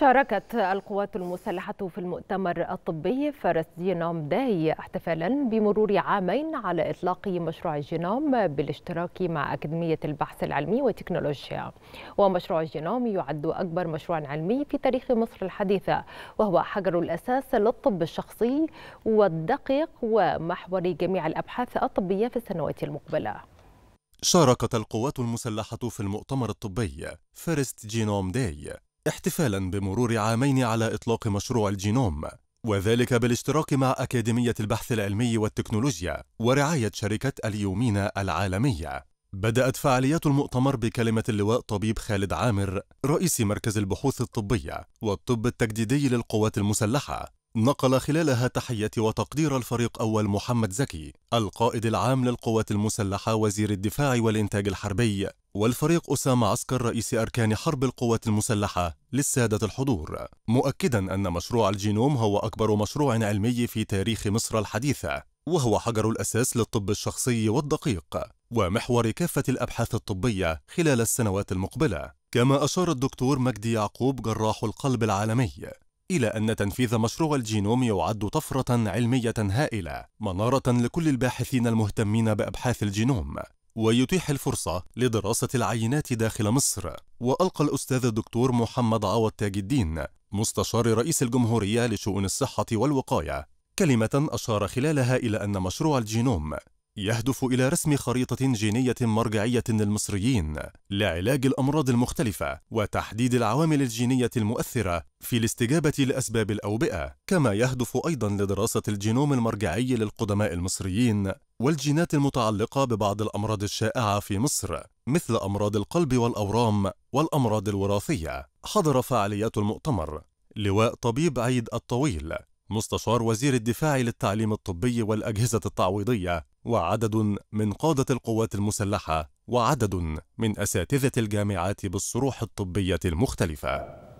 شاركت القوات المسلحة في المؤتمر الطبي فرس جينوم داي احتفالا بمرور عامين على إطلاق مشروع الجينوم بالاشتراك مع أكاديمية البحث العلمي والتكنولوجيا ومشروع الجينوم يعد أكبر مشروع علمي في تاريخ مصر الحديثة وهو حجر الأساس للطب الشخصي والدقيق ومحور جميع الأبحاث الطبية في السنوات المقبلة شاركت القوات المسلحة في المؤتمر الطبي فيرست جينوم داي احتفالا بمرور عامين على إطلاق مشروع الجينوم وذلك بالاشتراك مع أكاديمية البحث العلمي والتكنولوجيا ورعاية شركة اليومينا العالمية بدأت فعاليات المؤتمر بكلمة اللواء طبيب خالد عامر رئيس مركز البحوث الطبية والطب التجديدي للقوات المسلحة نقل خلالها تحية وتقدير الفريق أول محمد زكي القائد العام للقوات المسلحة وزير الدفاع والإنتاج الحربي والفريق أسامة عسكر رئيس أركان حرب القوات المسلحة للسادة الحضور مؤكدا أن مشروع الجينوم هو أكبر مشروع علمي في تاريخ مصر الحديثة وهو حجر الأساس للطب الشخصي والدقيق ومحور كافة الأبحاث الطبية خلال السنوات المقبلة كما أشار الدكتور مجدي يعقوب جراح القلب العالمي إلى أن تنفيذ مشروع الجينوم يعد طفرة علمية هائلة منارة لكل الباحثين المهتمين بأبحاث الجينوم ويتيح الفرصة لدراسة العينات داخل مصر وألقى الأستاذ الدكتور محمد عوض تاج الدين مستشار رئيس الجمهورية لشؤون الصحة والوقاية كلمة أشار خلالها إلى أن مشروع الجينوم يهدف إلى رسم خريطة جينية مرجعية للمصريين لعلاج الأمراض المختلفة وتحديد العوامل الجينية المؤثرة في الاستجابة لأسباب الأوبئة، كما يهدف أيضا لدراسة الجينوم المرجعي للقدماء المصريين والجينات المتعلقة ببعض الأمراض الشائعة في مصر مثل أمراض القلب والأورام والأمراض الوراثية. حضر فعاليات المؤتمر لواء طبيب عيد الطويل مستشار وزير الدفاع للتعليم الطبي والأجهزة التعويضية وعدد من قادة القوات المسلحة وعدد من أساتذة الجامعات بالصروح الطبية المختلفة